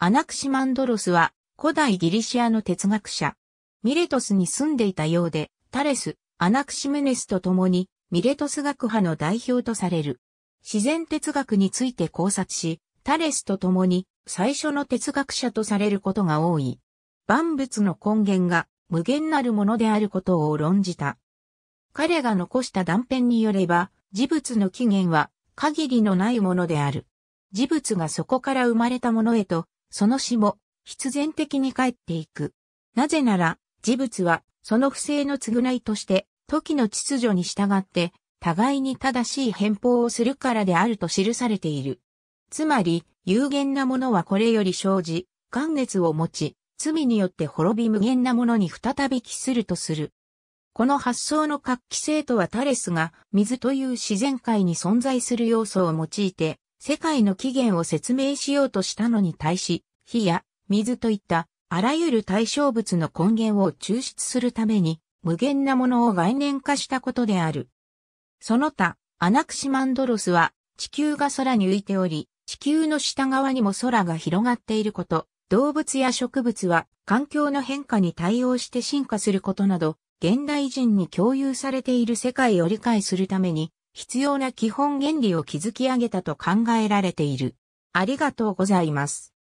アナクシマンドロスは古代ギリシアの哲学者。ミレトスに住んでいたようで、タレス、アナクシムネスと共にミレトス学派の代表とされる。自然哲学について考察し、タレスと共に最初の哲学者とされることが多い。万物の根源が無限なるものであることを論じた。彼が残した断片によれば、事物の起源は限りのないものである。事物がそこから生まれたものへとその死も必然的に帰っていく。なぜなら、事物はその不正の償いとして、時の秩序に従って、互いに正しい変法をするからであると記されている。つまり、有限なものはこれより生じ、元月を持ち、罪によって滅び無限なものに再び帰するとする。この発想の活気性とはタレスが水という自然界に存在する要素を用いて世界の起源を説明しようとしたのに対し、火や水といったあらゆる対象物の根源を抽出するために、無限なものを概念化したことである。その他、アナクシマンドロスは、地球が空に浮いており、地球の下側にも空が広がっていること、動物や植物は環境の変化に対応して進化することなど、現代人に共有されている世界を理解するために、必要な基本原理を築き上げたと考えられている。ありがとうございます。